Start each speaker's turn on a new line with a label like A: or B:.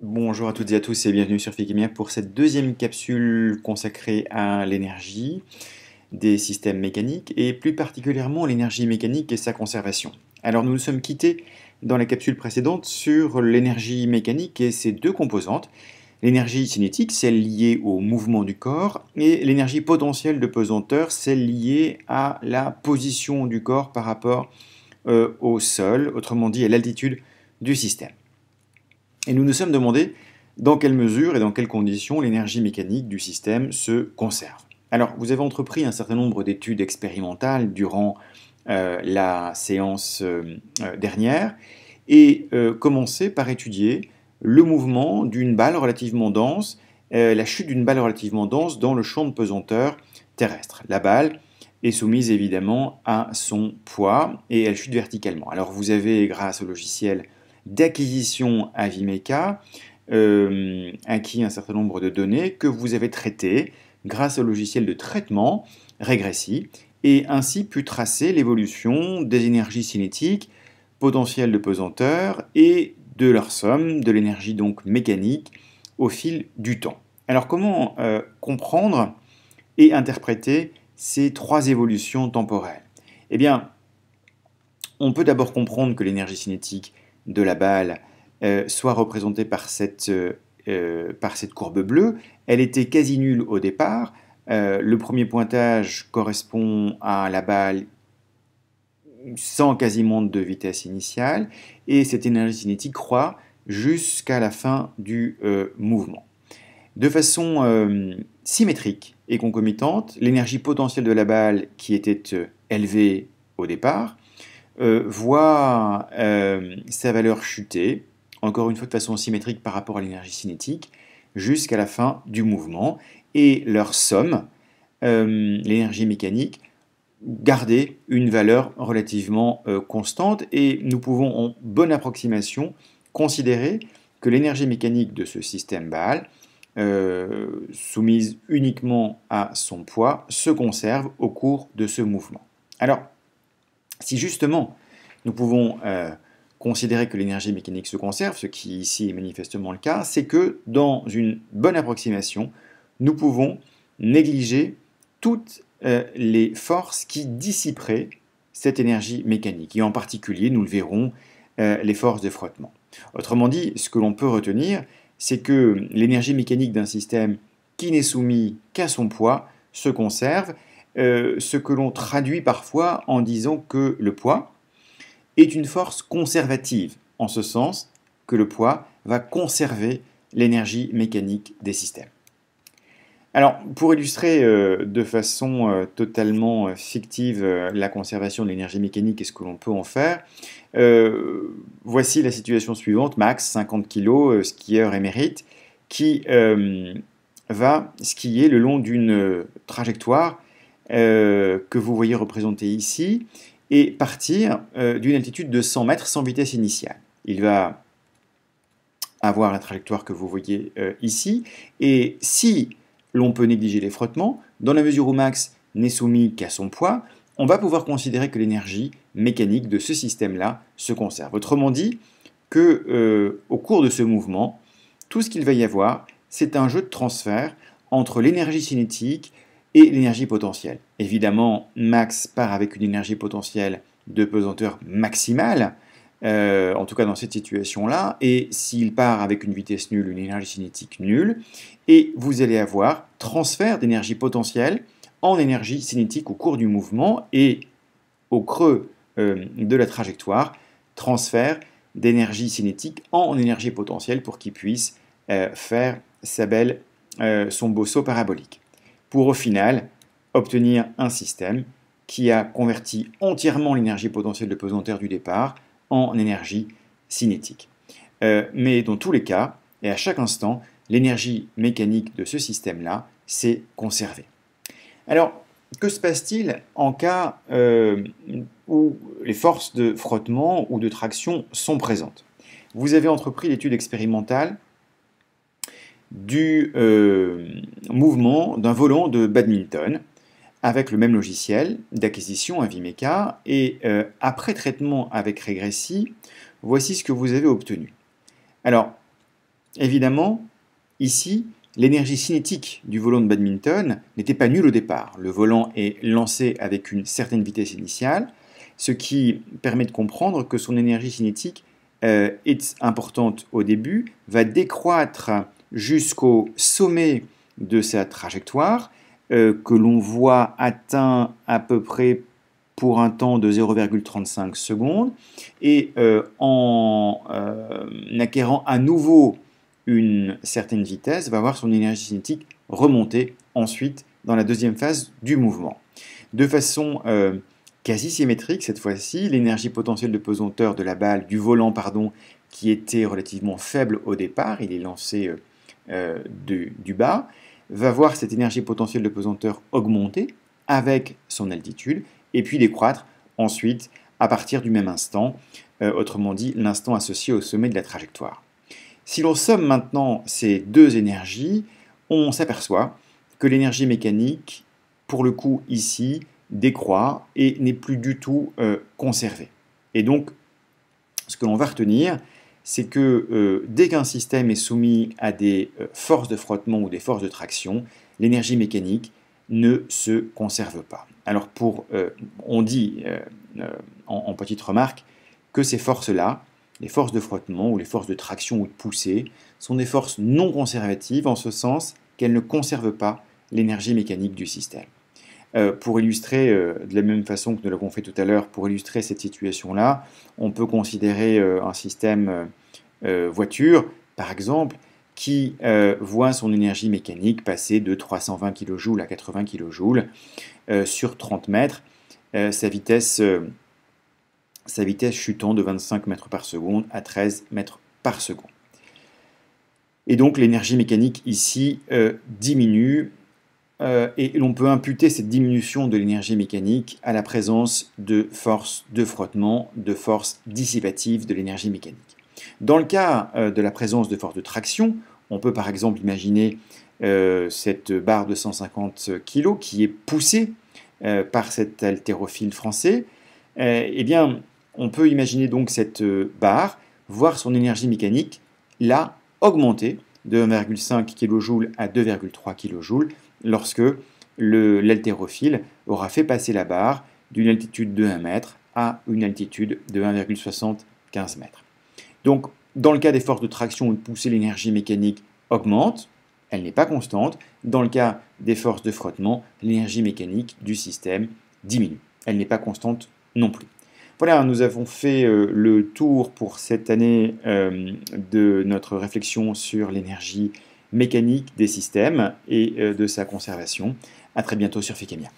A: Bonjour à toutes et à tous et bienvenue sur Fikimia pour cette deuxième capsule consacrée à l'énergie des systèmes mécaniques et plus particulièrement l'énergie mécanique et sa conservation. Alors nous nous sommes quittés dans la capsule précédente sur l'énergie mécanique et ses deux composantes. L'énergie cinétique, celle liée au mouvement du corps, et l'énergie potentielle de pesanteur, celle liée à la position du corps par rapport euh, au sol, autrement dit à l'altitude du système. Et nous nous sommes demandé dans quelle mesure et dans quelles conditions l'énergie mécanique du système se conserve. Alors, vous avez entrepris un certain nombre d'études expérimentales durant euh, la séance euh, euh, dernière et commencé par étudier le mouvement d'une balle relativement dense, la chute d'une balle relativement dense dans le champ de pesanteur terrestre. La balle est soumise évidemment à son poids et elle chute verticalement. Alors vous avez, grâce au logiciel d'acquisition à Vimeca, euh, acquis un certain nombre de données que vous avez traitées grâce au logiciel de traitement Régressi, et ainsi pu tracer l'évolution des énergies cinétiques, potentielles de pesanteur et de leur somme, de l'énergie donc mécanique, au fil du temps. Alors comment euh, comprendre et interpréter ces trois évolutions temporelles Eh bien, on peut d'abord comprendre que l'énergie cinétique de la balle euh, soit représentée euh, euh, par cette, courbe bleue. Elle était quasi nulle au départ. le premier pointage correspond à la balle sans quasiment de vitesse initiale et cette énergie cinétique croît jusqu'à la fin du mouvement. De façon symétrique et concomitante, l'énergie potentielle de la balle qui était élevée au départ euh, voit euh, sa valeur chuter, encore une fois de façon symétrique par rapport à l'énergie cinétique, jusqu'à la fin du mouvement, et leur somme, euh, l'énergie mécanique, garder une valeur relativement constante, et nous pouvons en bonne approximation considérer que l'énergie mécanique de ce système Baal, soumise uniquement à son poids, se conserve au cours de ce mouvement. Alors, si justement nous pouvons euh, considérer que l'énergie mécanique se conserve, ce qui ici est manifestement le cas, c'est que dans une bonne approximation, nous pouvons négliger toutes euh, les forces qui dissiperaient cette énergie mécanique, et en particulier, nous le verrons, euh, les forces de frottement. Autrement dit, ce que l'on peut retenir, c'est que l'énergie mécanique d'un système qui n'est soumis qu'à son poids se conserve, euh, ce que l'on traduit parfois en disant que le poids est une force conservative, en ce sens que le poids va conserver l'énergie mécanique des systèmes. Alors, pour illustrer euh, de façon euh, totalement fictive la conservation de l'énergie mécanique et ce que l'on peut en faire, voici la situation suivante. Max, 50 kg, skieur émérite, qui va skier le long d'une trajectoire euh, que vous voyez représenté ici et partir euh, d'une altitude de 100 mètres sans vitesse initiale. Il va avoir la trajectoire que vous voyez euh, ici et si l'on peut négliger les frottements, dans la mesure où Max n'est soumis qu'à son poids, on va pouvoir considérer que l'énergie mécanique de ce système-là se conserve. Autrement dit, que au cours de ce mouvement, tout ce qu'il va y avoir, c'est un jeu de transfert entre l'énergie cinétique, et l'énergie potentielle. Évidemment, Max part avec une énergie potentielle de pesanteur maximale, euh, en tout cas dans cette situation-là, et s'il part avec une vitesse nulle, une énergie cinétique nulle, et vous allez avoir transfert d'énergie potentielle en énergie cinétique au cours du mouvement et au creux euh, de la trajectoire, transfert d'énergie cinétique en énergie potentielle pour qu'il puisse euh, faire sa belle, son beau saut parabolique pour au final obtenir un système qui a converti entièrement l'énergie potentielle de pesanteur du départ en énergie cinétique. Euh, mais dans tous les cas, et à chaque instant, l'énergie mécanique de ce système-là s'est conservée. Alors, que se passe-t-il en cas euh, où les forces de frottement ou de traction sont présentes Vous avez entrepris l'étude expérimentale du euh, mouvement d'un volant de badminton avec le même logiciel d'acquisition à Vimeca et euh, après traitement avec Régressi, voici ce que vous avez obtenu. Alors, évidemment, ici, l'énergie cinétique du volant de badminton n'était pas nulle au départ. Le volant est lancé avec une certaine vitesse initiale, ce qui permet de comprendre que son énergie cinétique euh, est importante au début, va décroître jusqu'au sommet de sa trajectoire euh, que l'on voit atteint à peu près pour un temps de 0,35 secondes et euh, en euh, acquérant à nouveau une certaine vitesse va voir son énergie cinétique remonter ensuite dans la deuxième phase du mouvement. De façon quasi symétrique cette fois-ci, l'énergie potentielle de pesanteur de la balle, du volant pardon, qui était relativement faible au départ, il est lancé euh, du, bas, va voir cette énergie potentielle de pesanteur augmenter avec son altitude et puis décroître ensuite à partir du même instant, euh, autrement dit l'instant associé au sommet de la trajectoire. Si l'on somme maintenant ces deux énergies, on s'aperçoit que l'énergie mécanique, pour le coup ici, décroît et n'est plus du tout euh, conservée. Et donc, ce que l'on va retenir, c'est que euh, dès qu'un système est soumis à des euh, forces de frottement ou des forces de traction, l'énergie mécanique ne se conserve pas. Alors pour, euh, on dit en, petite remarque que ces forces-là, les forces de frottement ou les forces de traction ou de poussée, sont des forces non conservatives en ce sens qu'elles ne conservent pas l'énergie mécanique du système. Euh, pour illustrer, euh, de la même façon que nous l'avons fait tout à l'heure, pour illustrer cette situation-là, on peut considérer euh, un système voiture, par exemple, qui voit son énergie mécanique passer de 320 kJ à 80 kJ sur 30 mètres, sa vitesse, sa vitesse chutant de 25 mètres par seconde à 13 mètres par seconde. Et donc l'énergie mécanique ici diminue euh, et l'on peut imputer cette diminution de l'énergie mécanique à la présence de forces de frottement, de forces dissipatives de l'énergie mécanique. Dans le cas euh, de la présence de forces de traction, on peut par exemple imaginer euh, cette barre de 150 kg qui est poussée par cet haltérophile français. eh bien, on peut imaginer donc cette barre voir son énergie mécanique là augmenter de 1,5 kJ à 2,3 kJ lorsque l'haltérophile aura fait passer la barre d'une altitude de 1 mètre à une altitude de 1,75 mètre. Donc, dans le cas des forces de traction ou de poussée, l'énergie mécanique augmente, elle n'est pas constante. Dans le cas des forces de frottement, l'énergie mécanique du système diminue. Elle n'est pas constante non plus. Voilà, nous avons fait euh, le tour pour cette année euh, de notre réflexion sur l'énergie mécanique des systèmes et euh, de sa conservation. A très bientôt sur Fécamia.